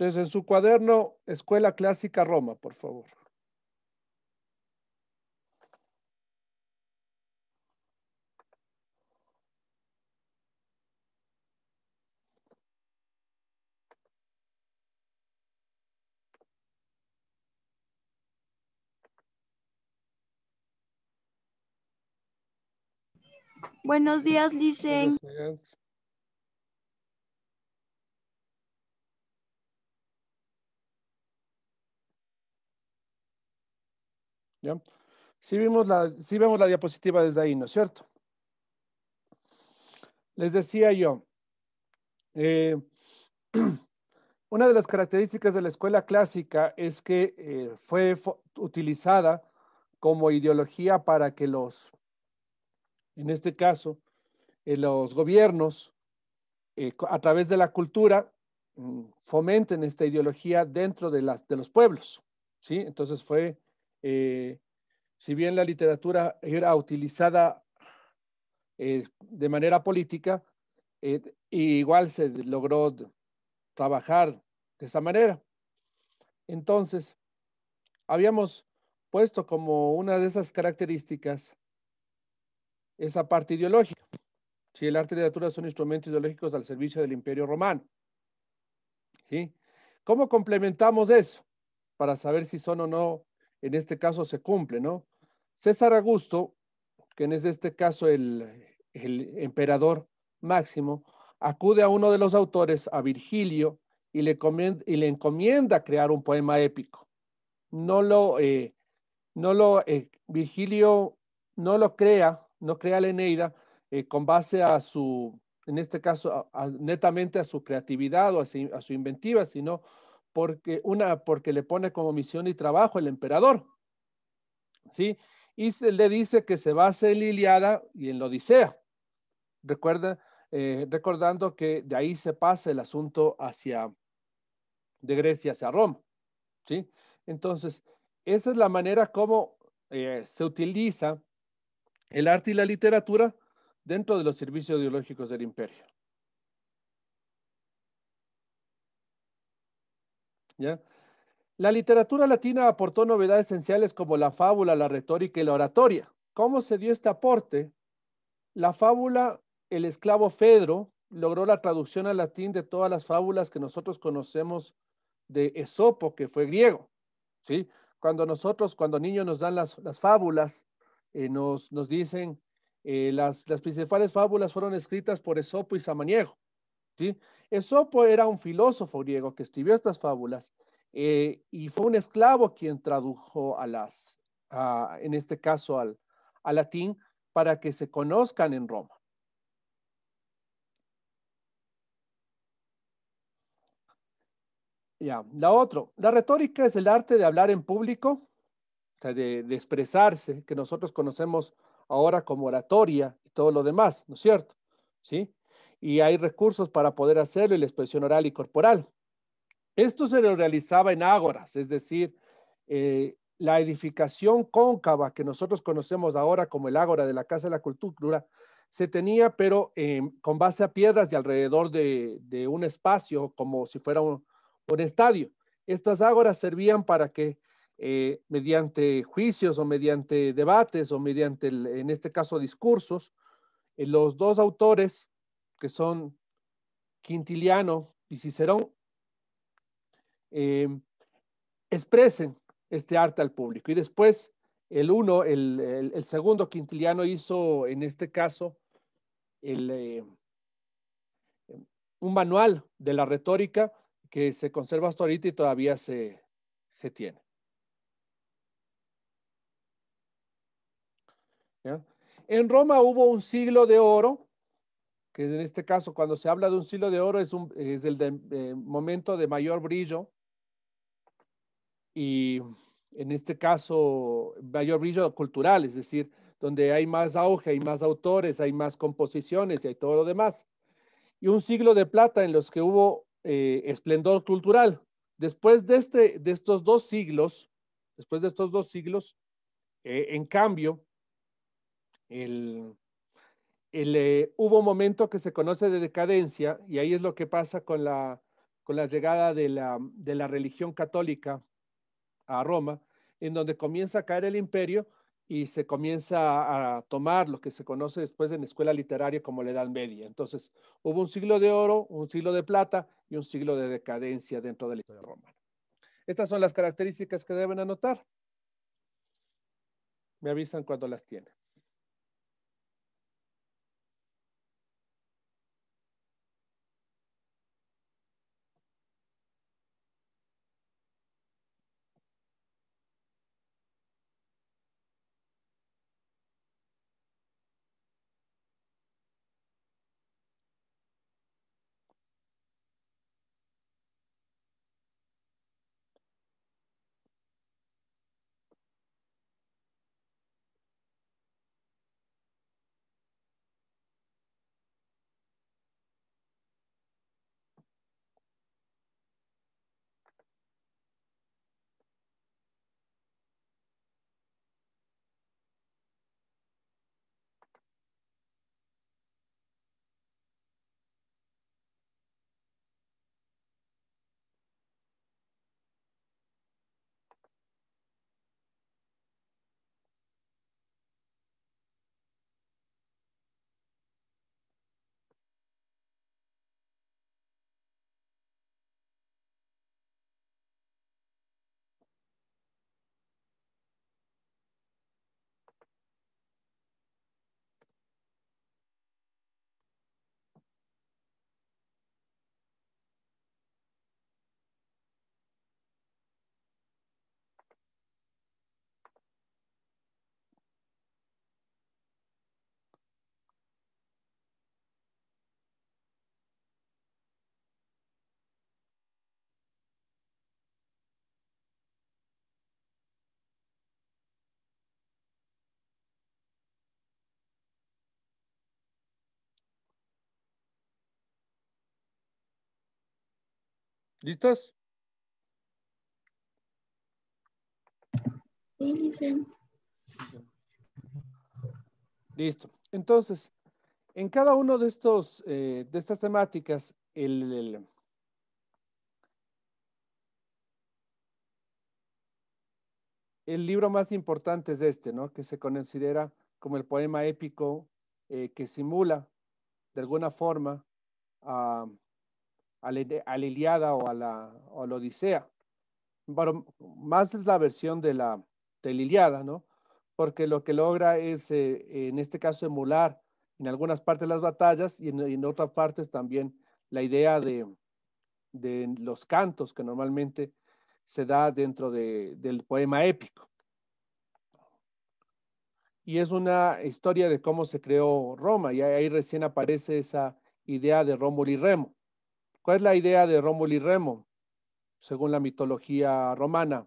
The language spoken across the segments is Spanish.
Entonces, en su cuaderno, Escuela Clásica Roma, por favor. Buenos días, Licen. Si vemos la, si vemos la diapositiva desde ahí, ¿no es cierto? Les decía yo, eh, una de las características de la escuela clásica es que eh, fue utilizada como ideología para que los, en este caso, eh, los gobiernos, a través de la cultura, mm, fomenten esta ideología dentro de, las, de los pueblos. ¿sí? Entonces fue eh, si bien la literatura era utilizada eh, de manera política, eh, igual se logró trabajar de esa manera. Entonces, habíamos puesto como una de esas características esa parte ideológica. Si el arte y la literatura son instrumentos ideológicos al servicio del imperio romano. ¿Sí? ¿Cómo complementamos eso para saber si son o no en este caso se cumple, ¿no? César Augusto, que en este caso el, el emperador máximo, acude a uno de los autores, a Virgilio, y le, encomienda, le encomienda crear un poema épico. No lo, eh, no lo, eh, Virgilio no lo crea, no crea la Eneida eh, con base a su, en este caso, netamente a su creatividad o a su inventiva, sino porque una porque le pone como misión y trabajo el emperador. ¿Sí? Y le dice que se base en la Iliada y en la Odisea. Eh, recordando que de ahí se pasa el asunto hacia de Grecia hacia Roma. ¿Sí? Entonces, esa es la manera como eh, se utiliza el arte y la literatura dentro de los servicios ideológicos del imperio. ¿ya? La literatura latina aportó novedades esenciales como la fábula, la retórica y la oratoria. ¿Cómo se dio este aporte? La fábula, el esclavo Fedro, logró la traducción al latín de todas las fábulas que nosotros conocemos de Esopo, que fue griego. ¿sí? Cuando nosotros, cuando niños nos dan las, fábulas, eh, nos, dicen, eh, las, las principales fábulas fueron escritas por Esopo y Samaniego. Esopo era un filósofo griego que escribió estas fábulas eh, y fue un esclavo quien tradujo a las, en este caso al, latín, para que se conozcan en Roma. Ya, la otra, la retórica es el arte de hablar en público, o sea, de, de, expresarse, que nosotros conocemos ahora como oratoria y todo lo demás, ¿no es cierto? ¿Sí? y hay recursos para poder hacerlo y la expresión oral y corporal. Esto se realizaba en ágoras, es decir, eh, la edificación cóncava que nosotros conocemos ahora como el ágora de la Casa de la Cultura se tenía, pero em, con base a piedras y alrededor de, un espacio como si fuera un, estadio. Estas ágoras servían para que eh, mediante juicios o mediante debates o mediante, en este caso, discursos, eh, los dos autores que son Quintiliano y Cicerón, em, expresen este arte al público. Y después, el uno, el, segundo Quintiliano hizo, en este caso, eh, un manual de la retórica que se conserva hasta ahorita y todavía se, tiene. En Roma hubo un siglo de oro que en este caso cuando se habla de un siglo de oro es, un, es el eh, momento de mayor brillo y en este caso mayor brillo cultural, es decir, donde hay más auge, hay más autores, hay más composiciones y hay todo lo demás. Y un siglo de plata en los que hubo eh, esplendor cultural. Después de, este, de estos dos siglos, después de estos dos siglos, eh, en cambio, el, eh, hubo un momento que se conoce de decadencia y ahí es lo que pasa con la, con la llegada de la, de la religión católica a Roma, en donde comienza a caer el imperio y se comienza a tomar lo que se conoce después en escuela literaria como la Edad Media. Entonces, hubo un siglo de oro, un siglo de plata y un siglo de decadencia dentro de la historia romana. Estas son las características que deben anotar. Me avisan cuando las tienen. ¿Listos? Listo. Entonces, en cada uno de estos eh, de estas temáticas, el, el libro más importante es este, ¿no? Que se considera como el poema épico eh, que simula de alguna forma a a la, Iliada o a la, Odisea. Pero más es la versión de la, de Iliada, ¿no? Porque lo que logra es, eh, en este caso, emular en algunas partes las batallas y en, otras partes también la idea de, los cantos que normalmente se da dentro del poema épico. Y es una historia de cómo se creó Roma y ahí recién aparece esa idea de Rómulo y Remo. ¿Cuál es la idea de Rómulo y Remo, según la mitología romana?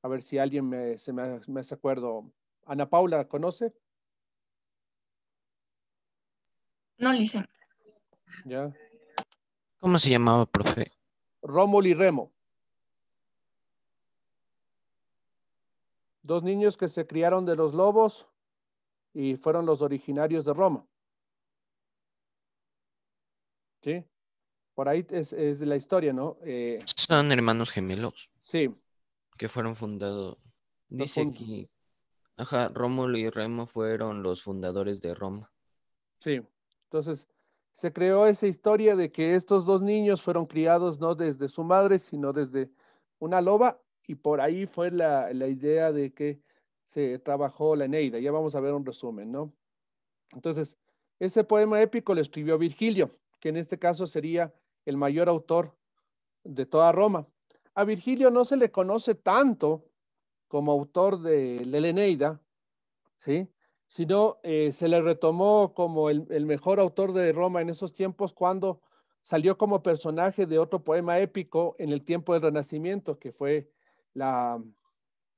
A ver si alguien me, se hace acuerdo. Ana Paula, ¿conoce? No, Lisa. ¿Ya? ¿Cómo se llamaba, profe? Rómulo y Remo. Dos niños que se criaron de los lobos y fueron los originarios de Roma. ¿Sí? Por ahí es, es la historia, ¿no? Eh, son hermanos gemelos. Sí. Que fueron fundados. Dice que Ajá, Rómulo y Remo fueron los fundadores de Roma. Sí. Entonces, se creó esa historia de que estos dos niños fueron criados no desde su madre, sino desde una loba, y por ahí fue la, la idea de que se trabajó la Eneida. Ya vamos a ver un resumen, ¿no? Entonces, ese poema épico lo escribió Virgilio, que en este caso sería el mayor autor de toda Roma. A Virgilio no se le conoce tanto como autor de la Eneida, ¿sí? sino eh, se le retomó como el, mejor autor de Roma en esos tiempos cuando salió como personaje de otro poema épico en el tiempo del Renacimiento, que fue la,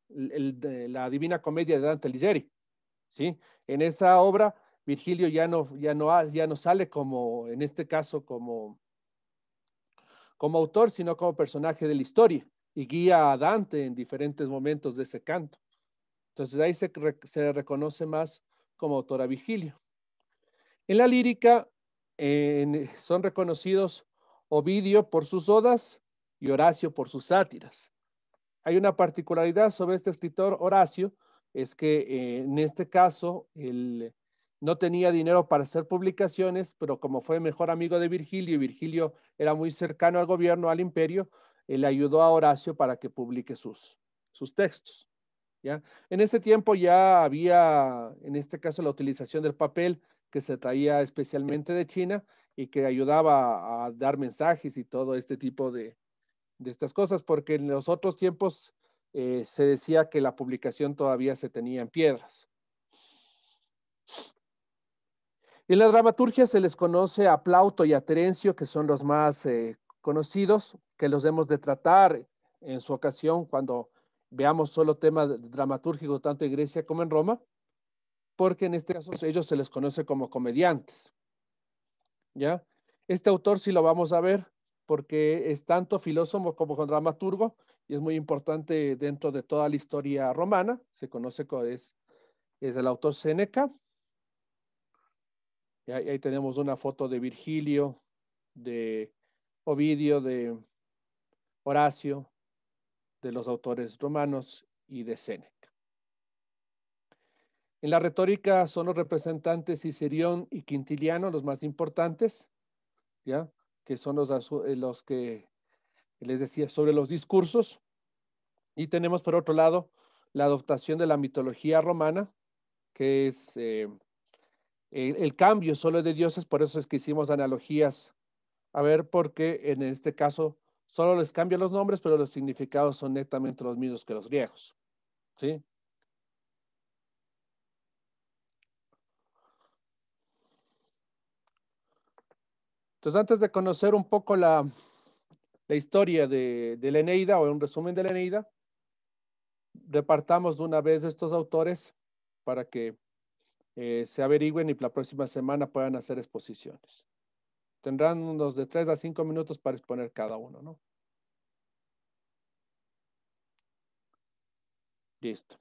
la Divina Comedia de Dante Alighieri. ¿sí? En esa obra, Virgilio ya no, ya, no, ya no sale como, en este caso, como como autor, sino como personaje de la historia y guía a Dante en diferentes momentos de ese canto. Entonces ahí se, se reconoce más como autora Vigilio. En la lírica son reconocidos Ovidio por sus odas y Horacio por sus sátiras. Hay una particularidad sobre este escritor Horacio, es que eh, en este caso el, no tenía dinero para hacer publicaciones, pero como fue mejor amigo de Virgilio y Virgilio era muy cercano al gobierno, al imperio, eh, le ayudó a Horacio para que publique sus, sus textos. ¿ya? En ese tiempo ya había, en este caso, la utilización del papel que se traía especialmente de China y que ayudaba a dar mensajes y todo este tipo de, estas cosas, porque en los otros tiempos eh, se decía que la publicación todavía se tenía en piedras. En la dramaturgia se les conoce a Plauto y a Terencio, que son los más eh, conocidos, que los hemos de tratar en su ocasión cuando veamos solo temas dramatúrgicos, tanto en Grecia como en Roma, porque en este caso ellos se les conoce como comediantes. ¿Ya? Este autor sí lo vamos a ver porque es tanto filósofo como dramaturgo y es muy importante dentro de toda la historia romana. Se conoce, es, es el autor Séneca, y ahí, tenemos una foto de Virgilio, de Ovidio, de Horacio, de los autores romanos y de Séneca. En la retórica son los representantes Cicerión y Quintiliano los más importantes, ¿ya? que son los, eh, los que les decía sobre los discursos. Y tenemos por otro lado la adoptación de la mitología romana, que es eh, el, cambio solo es de dioses, por eso es que hicimos analogías. A ver, porque en este caso solo les cambian los nombres, pero los significados son netamente los mismos que los viejos. ¿Sí? Entonces, antes de conocer un poco la, historia de, de, la Eneida o un resumen de la Eneida, repartamos de una vez estos autores para que eh, se averigüen y la próxima semana puedan hacer exposiciones. Tendrán unos de 3 a 5 minutos para exponer cada uno, ¿no? Listo.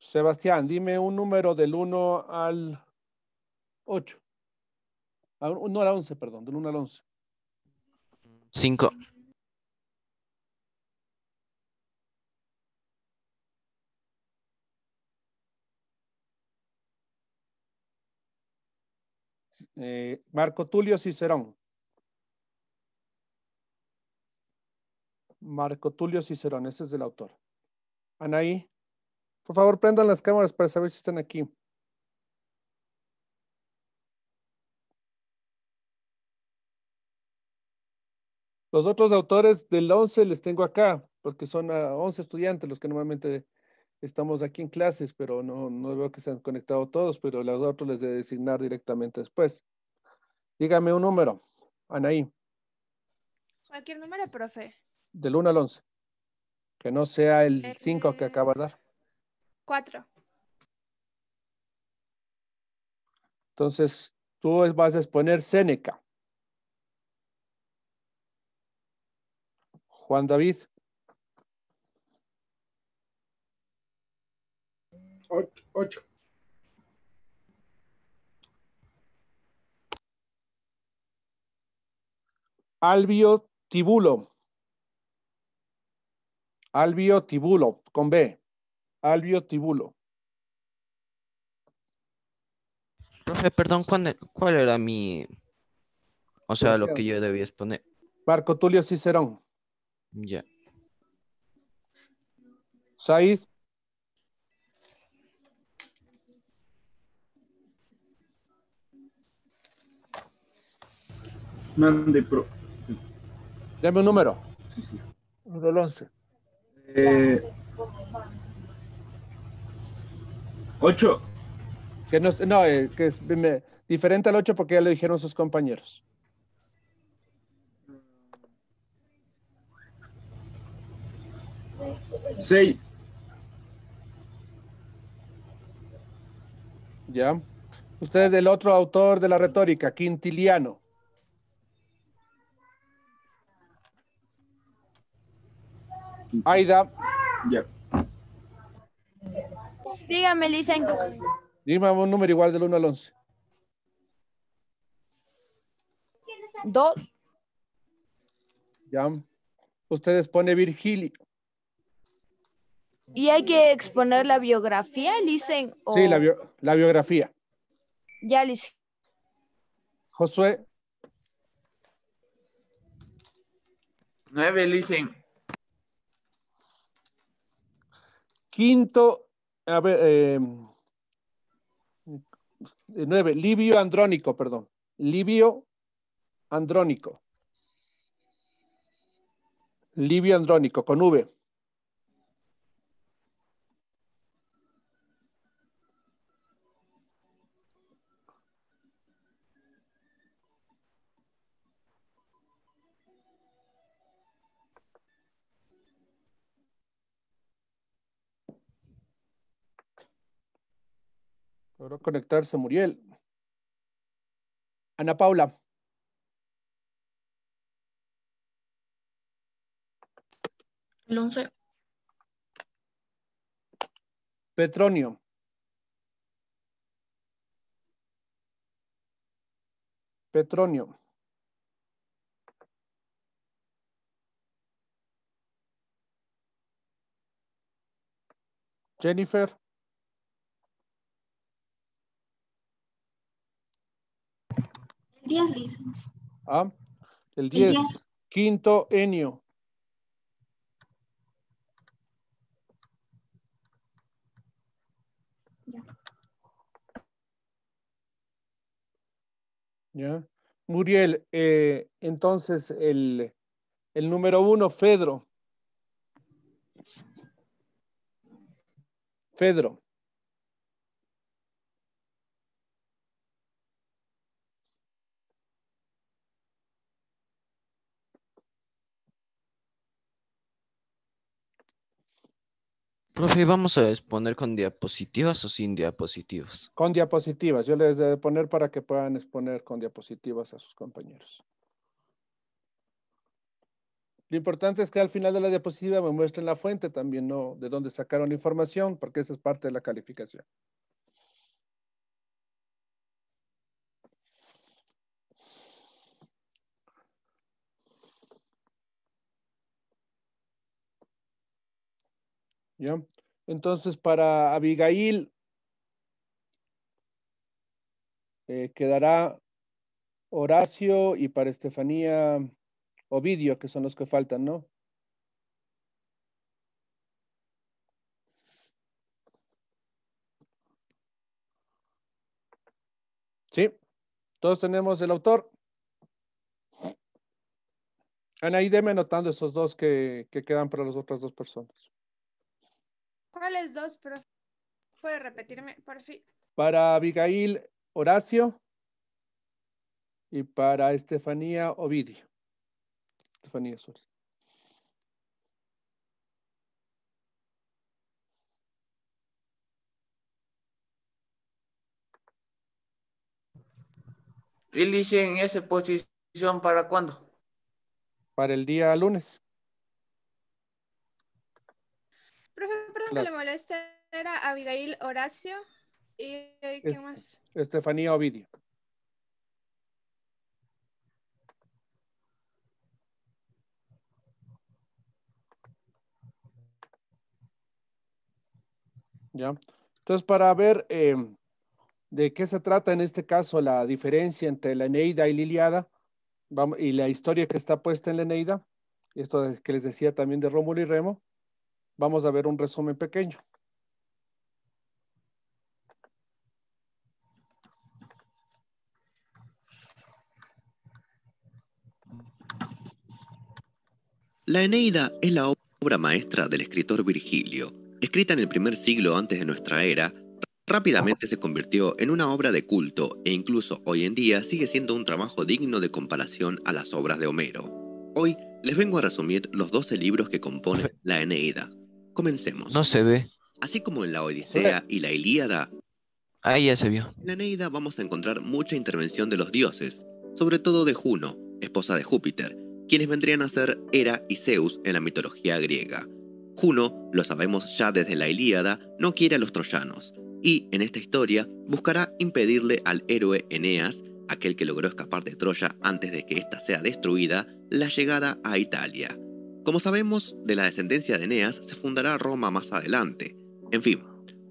Sebastián, dime un número del 1 al 8. 1 ah, al 11, perdón, del 1 al 11. 5. Eh, Marco Tulio Cicerón. Marco Tulio Cicerón, ese es el autor. Anaí, por favor, prendan las cámaras para saber si están aquí. Los otros autores del 11 les tengo acá, porque son 11 estudiantes los que normalmente estamos aquí en clases, pero no, veo que se han conectado todos, pero los otros les de designar directamente después. Dígame un número, Anaí. Cualquier número, profe. Del 1 al 11. Que no sea el 5 eh, que acaba de dar. 4. Entonces, tú vas a exponer Seneca. Juan David. Ocho. Albio Tibulo. Albio Tibulo, con B. Albio Tibulo. Profe, perdón, ¿cuál era mi... O sea, lo que yo debía exponer. Marco Tulio Cicerón. Ya. Said. Mande pro. Dame un número. número 11. 8. Que no, es eh, diferente al 8 porque ya le dijeron sus compañeros. 6. Ya. Usted es el otro autor de la retórica, Quintiliano. Aida. Ya. Dígame, Lisen. Dime un número igual del 1 al 11. 2. Ya. Ustedes pone Virgilio. ¿Y hay que exponer la biografía, Licen? Sí, la, biografía. Ya, Licen. Josué. Nueve, Licen. Quinto, a ver, em, eh, nueve, Livio Andrónico, perdón. Livio Andrónico. Livio Andrónico, con V. conectarse Muriel. Ana Paula. El 11. Petronio. Petronio. Jennifer. Ah, el 10. Quinto enio. Ya. Muriel, eh, entonces el, el número uno, Fedro. Fedro. Profe, ¿vamos a exponer con diapositivas o sin diapositivas? Con diapositivas. Yo les voy a poner para que puedan exponer con diapositivas a sus compañeros. Lo importante es que al final de la diapositiva me muestren la fuente también, ¿no? De dónde sacaron la información, porque esa es parte de la calificación. Entonces, para Abigail eh, quedará Horacio y para Estefanía Ovidio, que son los que faltan, ¿no? Sí, todos tenemos el autor. Anaí, me anotando esos dos que quedan para las otras dos personas. ¿Cuáles dos, profe? ¿Puede repetirme, por fin? Para Abigail Horacio y para Estefanía Ovidio. Estefanía Suárez. Felice en esa posición para cuándo? Para el día lunes. que le molesta era Abigail Horacio y eh, más? Estefanía Ovidio. Ya. Entonces, para ver em, de qué se trata en este caso la diferencia entre la Eneida y Liliada vamos, y la historia que está puesta en la Eneida, esto que les decía también de Rómulo y Remo, Vamos a ver un resumen pequeño. La Eneida es la obra maestra del escritor Virgilio. Escrita en el primer siglo antes de nuestra era, rápidamente se convirtió en una obra de culto e incluso hoy en día sigue siendo un trabajo digno de comparación a las obras de Homero. Hoy les vengo a resumir los 12 libros que componen la Eneida. Comencemos. No se ve. Así como en la Odisea y la Ilíada, ahí ya se vio. En la Neida vamos a encontrar mucha intervención de los dioses, sobre todo de Juno, esposa de Júpiter, quienes vendrían a ser Hera y Zeus en la mitología griega. Juno, lo sabemos ya desde la Ilíada, no quiere a los troyanos, y en esta historia buscará impedirle al héroe Eneas, aquel que logró escapar de Troya antes de que ésta sea destruida, la llegada a Italia. Como sabemos, de la descendencia de Eneas se fundará Roma más adelante. En fin,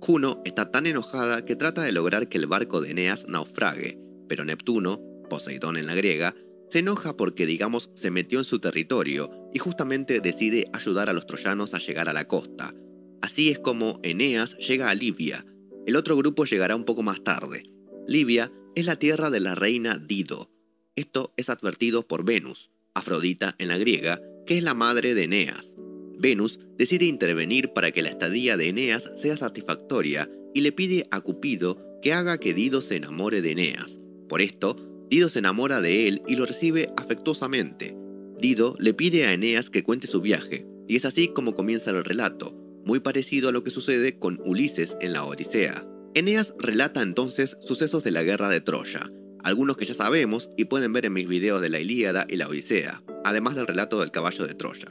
Juno está tan enojada que trata de lograr que el barco de Eneas naufrague, pero Neptuno, Poseidón en la griega, se enoja porque, digamos, se metió en su territorio y justamente decide ayudar a los troyanos a llegar a la costa. Así es como Eneas llega a Libia. El otro grupo llegará un poco más tarde. Libia es la tierra de la reina Dido. Esto es advertido por Venus, Afrodita en la griega, que es la madre de Eneas. Venus decide intervenir para que la estadía de Eneas sea satisfactoria y le pide a Cupido que haga que Dido se enamore de Eneas. Por esto, Dido se enamora de él y lo recibe afectuosamente. Dido le pide a Eneas que cuente su viaje, y es así como comienza el relato, muy parecido a lo que sucede con Ulises en la Odisea. Eneas relata entonces sucesos de la guerra de Troya, algunos que ya sabemos y pueden ver en mis videos de la Ilíada y la Odisea, además del relato del caballo de Troya.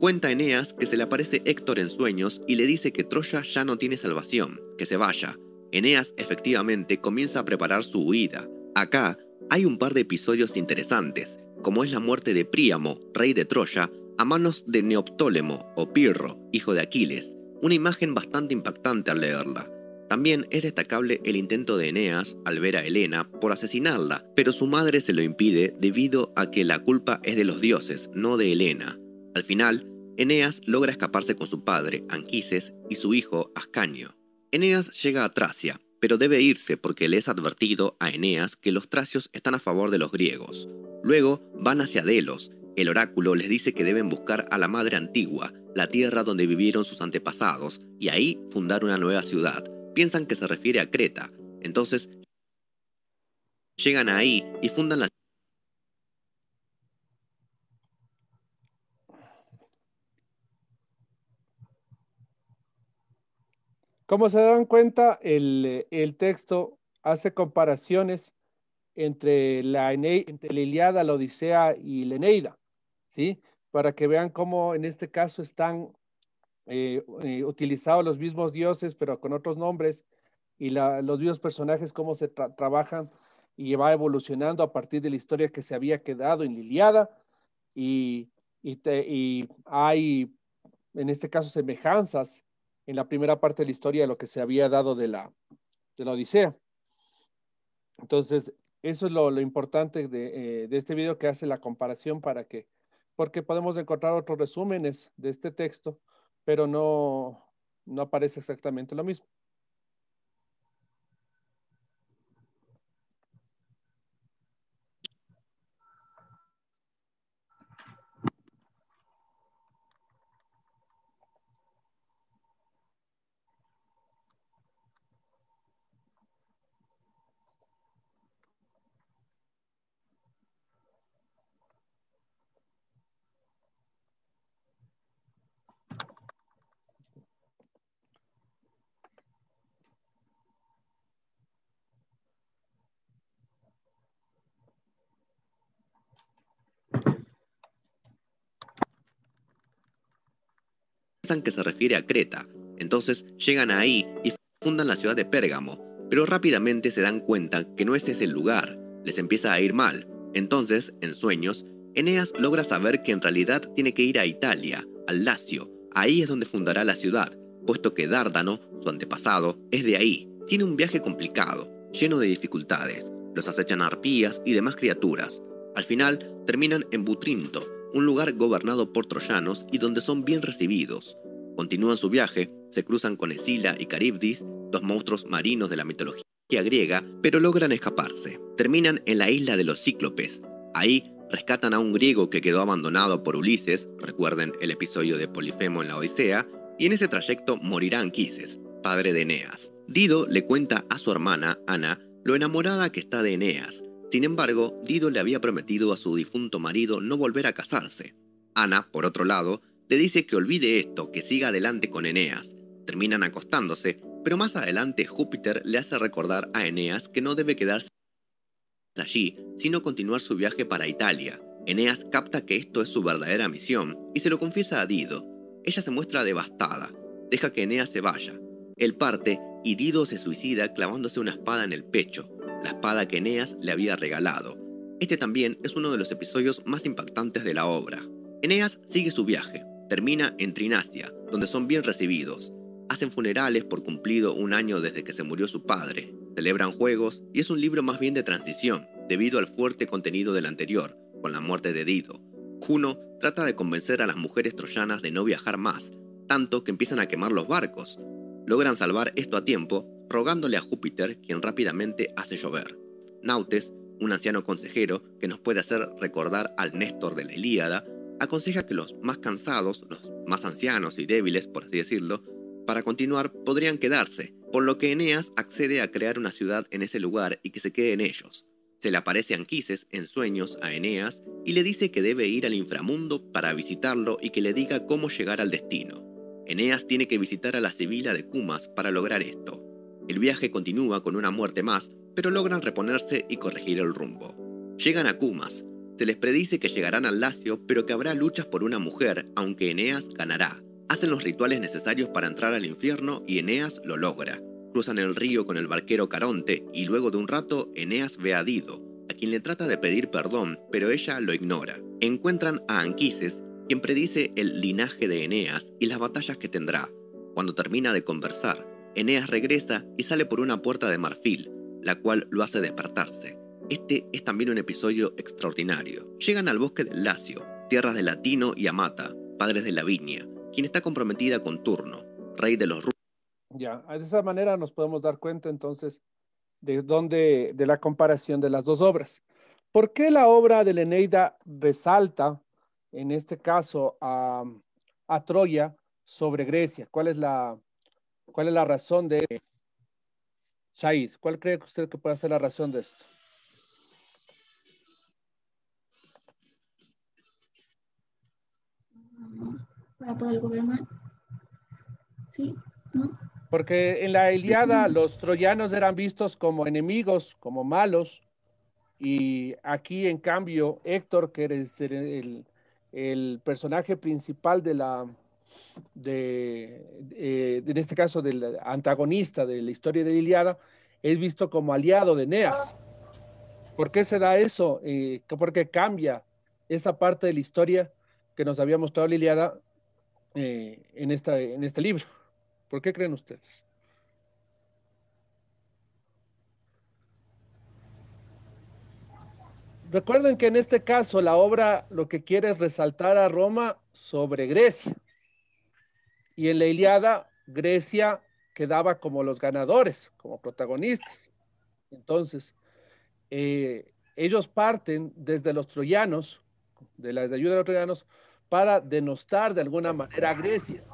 Cuenta Eneas que se le aparece Héctor en sueños y le dice que Troya ya no tiene salvación, que se vaya. Eneas efectivamente comienza a preparar su huida. Acá hay un par de episodios interesantes, como es la muerte de Príamo, rey de Troya, a manos de Neoptólemo o Pirro, hijo de Aquiles, una imagen bastante impactante al leerla. También es destacable el intento de Eneas, al ver a Helena, por asesinarla, pero su madre se lo impide debido a que la culpa es de los dioses, no de Helena. Al final, Eneas logra escaparse con su padre, Anquises, y su hijo, Ascanio. Eneas llega a Tracia, pero debe irse porque le es advertido a Eneas que los tracios están a favor de los griegos. Luego van hacia Delos. El oráculo les dice que deben buscar a la madre antigua, la tierra donde vivieron sus antepasados, y ahí fundar una nueva ciudad, piensan que se refiere a Creta. Entonces, llegan ahí y fundan la Como se dan cuenta, el, texto hace comparaciones entre la, entre la Iliada, la Odisea y la Eneida, ¿sí? Para que vean cómo en este caso están eh, eh, utilizado los mismos dioses, pero con otros nombres, y los mismos personajes, cómo se trabajan y va evolucionando a partir de la historia que se había quedado en Liliada. Y, y, hay, en este caso, semejanzas en la primera parte de la historia de lo que se había dado de la, de Odisea. Entonces, eso es lo, importante de, eh, de, este video que hace la comparación para que, porque podemos encontrar otros resúmenes de este texto pero no, no aparece exactamente lo mismo. que se refiere a Creta, entonces llegan ahí y fundan la ciudad de Pérgamo, pero rápidamente se dan cuenta que no ese es el lugar, les empieza a ir mal, entonces, en sueños, Eneas logra saber que en realidad tiene que ir a Italia, al Lacio, ahí es donde fundará la ciudad, puesto que Dárdano, su antepasado, es de ahí, tiene un viaje complicado, lleno de dificultades, los acechan arpías y demás criaturas, al final terminan en Butrinto, un lugar gobernado por troyanos y donde son bien recibidos. Continúan su viaje, se cruzan con Escila y Caribdis, dos monstruos marinos de la mitología griega, pero logran escaparse. Terminan en la isla de los Cíclopes. Ahí rescatan a un griego que quedó abandonado por Ulises, recuerden el episodio de Polifemo en la Oisea, y en ese trayecto morirá Anquises, padre de Eneas. Dido le cuenta a su hermana, Ana, lo enamorada que está de Eneas. Sin embargo, Dido le había prometido a su difunto marido no volver a casarse. Ana, por otro lado, le dice que olvide esto, que siga adelante con Eneas. Terminan acostándose, pero más adelante Júpiter le hace recordar a Eneas que no debe quedarse allí, sino continuar su viaje para Italia. Eneas capta que esto es su verdadera misión y se lo confiesa a Dido. Ella se muestra devastada, deja que Eneas se vaya. Él parte y Dido se suicida clavándose una espada en el pecho, la espada que Eneas le había regalado. Este también es uno de los episodios más impactantes de la obra. Eneas sigue su viaje, Termina en Trinacia, donde son bien recibidos. Hacen funerales por cumplido un año desde que se murió su padre. Celebran juegos y es un libro más bien de transición, debido al fuerte contenido del anterior, con la muerte de Dido. Juno trata de convencer a las mujeres troyanas de no viajar más, tanto que empiezan a quemar los barcos. Logran salvar esto a tiempo, rogándole a Júpiter, quien rápidamente hace llover. Nautes, un anciano consejero que nos puede hacer recordar al Néstor de la Ilíada, aconseja que los más cansados, los más ancianos y débiles, por así decirlo, para continuar podrían quedarse, por lo que Eneas accede a crear una ciudad en ese lugar y que se queden ellos. Se le aparece Anquises en sueños a Eneas y le dice que debe ir al inframundo para visitarlo y que le diga cómo llegar al destino. Eneas tiene que visitar a la Sibila de Cumas para lograr esto. El viaje continúa con una muerte más, pero logran reponerse y corregir el rumbo. Llegan a Cumas, se les predice que llegarán al Lacio, pero que habrá luchas por una mujer, aunque Eneas ganará. Hacen los rituales necesarios para entrar al infierno y Eneas lo logra. Cruzan el río con el barquero Caronte y luego de un rato Eneas ve a Dido, a quien le trata de pedir perdón, pero ella lo ignora. Encuentran a Anquises, quien predice el linaje de Eneas y las batallas que tendrá. Cuando termina de conversar, Eneas regresa y sale por una puerta de marfil, la cual lo hace despertarse. Este es también un episodio extraordinario. Llegan al bosque del Lacio, tierras de Latino y Amata, padres de Lavinia, quien está comprometida con Turno, rey de los Ya, de esa manera nos podemos dar cuenta entonces de dónde, de la comparación de las dos obras. ¿Por qué la obra de Leneida resalta, en este caso, a, Troya sobre Grecia? ¿Cuál es la, cuál es la razón de Shahid? ¿Cuál cree usted que puede ser la razón de esto? para poder gobernar. ¿Sí? ¿No? Porque en la Iliada los troyanos eran vistos como enemigos, como malos, y aquí en cambio Héctor, que es el, el personaje principal de la, de, en este caso del antagonista de la historia de la Iliada, es visto como aliado de Eneas. ¿Por qué se da eso? Eh, ¿Por qué cambia esa parte de la historia que nos había mostrado la Iliada eh, en, esta, en este libro. ¿Por qué creen ustedes? Recuerden que en este caso la obra lo que quiere es resaltar a Roma sobre Grecia. Y en la Iliada, Grecia quedaba como los ganadores, como protagonistas. Entonces, eh, ellos parten desde los troyanos, de la ayuda de los troyanos, para denostar de alguna manera a Grecia.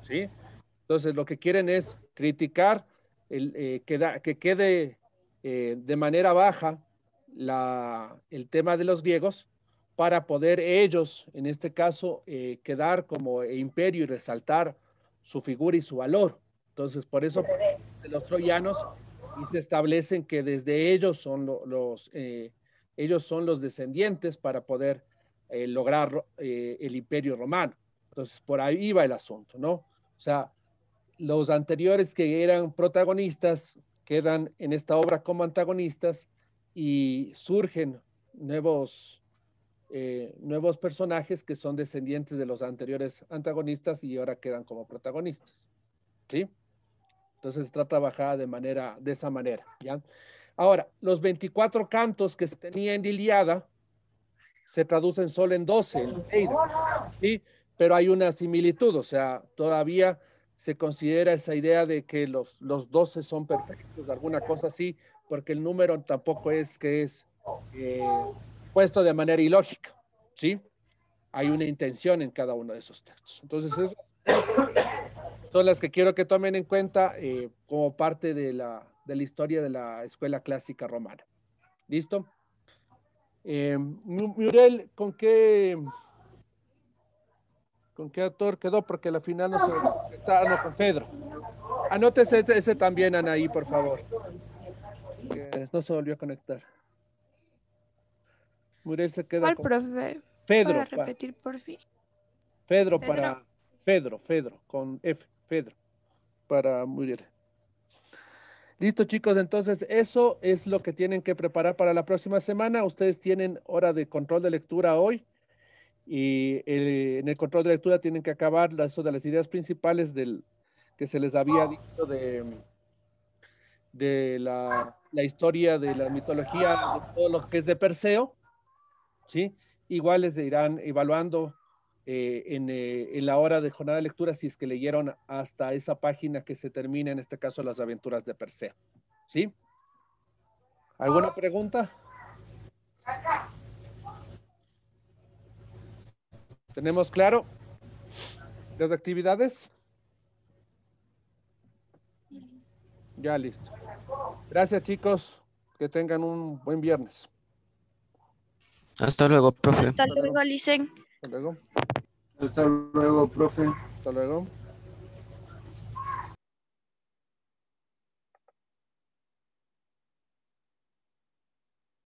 ¿sí? Entonces, lo que quieren es criticar, el, eh, que, da, que, quede eh, de manera baja la, el tema de los griegos para poder ellos, en este caso, eh, quedar como imperio y resaltar su figura y su valor. Entonces, por eso los troyanos y se establecen que desde ellos son los, ellos son los descendientes para poder eh, lograr eh, el imperio romano. Entonces, por ahí va el asunto, ¿no? O sea, los anteriores que eran protagonistas quedan en esta obra como antagonistas y surgen nuevos, eh, nuevos personajes que son descendientes de los anteriores antagonistas y ahora quedan como protagonistas. ¿Sí? Entonces está trabajada de manera, de esa manera. ¿ya? Ahora, los 24 cantos que se tenía en Iliada se traducen en en 12, ¿sí? pero hay una similitud, o sea, todavía se considera esa idea de que los, los 12 son perfectos, alguna cosa así, porque el número tampoco es que es eh, puesto de manera ilógica, ¿sí? Hay una intención en cada uno de esos textos. Entonces, son las que quiero que tomen en cuenta eh, como parte de la, de la historia de la escuela clásica romana. ¿Listo? Eh, Muriel, ¿con qué, ¿con qué actor quedó? Porque la final no se ah, no, con Pedro. Anótese ese también, Anaí, por favor. no se volvió a conectar. Muriel se queda. con... Pedro. ¿Para repetir por sí. Pedro, para. Pedro, Pedro, con F, Pedro. Para Muriel. Listo, chicos. Entonces, eso es lo que tienen que preparar para la próxima semana. Ustedes tienen hora de control de lectura hoy. Y eh, en el control de lectura tienen que acabar las, de las ideas principales del, que se les había oh. dicho de, de la, historia de la mitología, de todo lo que es de Perseo. ¿sí? Igual les irán evaluando eh, eh, en, la hora de jornada de lectura si es que leyeron hasta esa página que se termina, en este caso, las aventuras de Perseo. ¿Sí? ¿Alguna pregunta? ¿Tenemos claro las actividades? Ya listo. Gracias chicos. Que tengan un buen viernes. Hasta luego, profe. Hasta luego, Licen. Hasta luego. Hasta luego, profe. Hasta luego.